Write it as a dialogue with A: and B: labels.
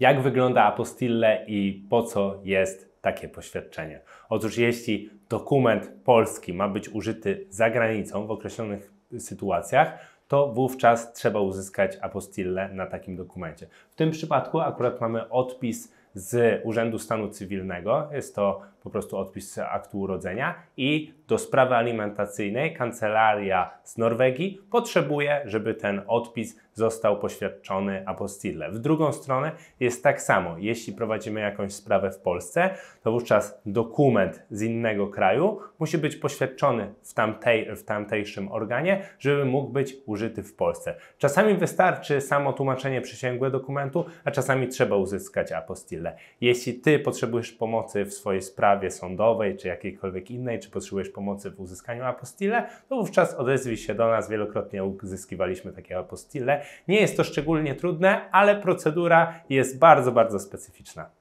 A: jak wygląda apostille
B: i po co jest takie poświadczenie. Otóż jeśli dokument polski ma być użyty za granicą w określonych sytuacjach, to wówczas trzeba uzyskać apostille na takim dokumencie. W tym przypadku akurat mamy odpis z Urzędu Stanu Cywilnego, jest to po prostu odpis aktu urodzenia i do sprawy alimentacyjnej kancelaria z Norwegii potrzebuje, żeby ten odpis został poświadczony apostille. W drugą stronę jest tak samo. Jeśli prowadzimy jakąś sprawę w Polsce, to wówczas dokument z innego kraju musi być poświadczony w, tamtej, w tamtejszym organie, żeby mógł być użyty w Polsce. Czasami wystarczy samo tłumaczenie przysięgłe dokumentu, a czasami trzeba uzyskać apostille tyle. Jeśli Ty potrzebujesz pomocy w swojej sprawie sądowej, czy jakiejkolwiek innej, czy potrzebujesz pomocy w uzyskaniu apostille, to wówczas odezwij się do nas. Wielokrotnie uzyskiwaliśmy takie apostille. Nie jest to szczególnie trudne, ale procedura jest bardzo, bardzo specyficzna.